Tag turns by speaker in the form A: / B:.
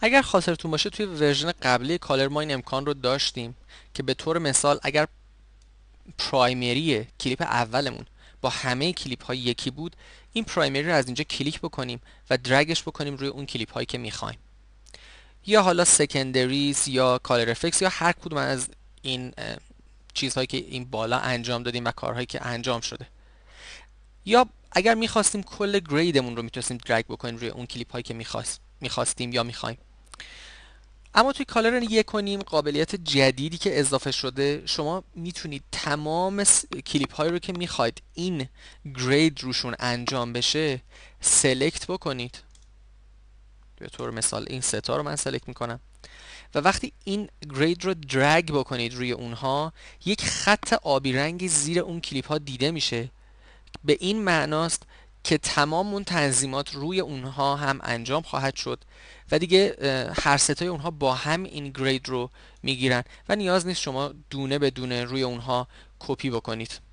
A: اگر خاطرتون باشه توی ورژن قبلی کالر ما این امکان رو داشتیم که به طور مثال اگر پرایمری کلیپ اولمون با همه کلیپ های یکی بود این پرایمری رو از اینجا کلیک بکنیم و درگش بکنیم روی اون کلیپ هایی که میخوایم یا حالا سکندریز یا کالر افکس یا هر کدوم از این چیزهایی که این بالا انجام دادیم و کارهایی که انجام شده یا اگر میخواستیم کل گریدمون رو میتونستیم درگ بکنیم روی اون کلیپ هایی که میخواست میخواستیم یا میخوایم اما توی کالر یک کنیم قابلیت جدیدی که اضافه شده شما میتونید تمام کلیپ هایی رو که میخواید این گرید روشون انجام بشه سلکت بکنید به طور مثال این ستا رو من سلکت میکنم و وقتی این گرید رو درگ بکنید روی اونها یک خط آبی رنگی زیر اون کلیپ ها دیده میشه به این معناست که تمام اون تنظیمات روی اونها هم انجام خواهد شد و دیگه هر ستای اونها با هم این گرید رو میگیرن و نیاز نیست شما دونه به دونه روی اونها کپی بکنید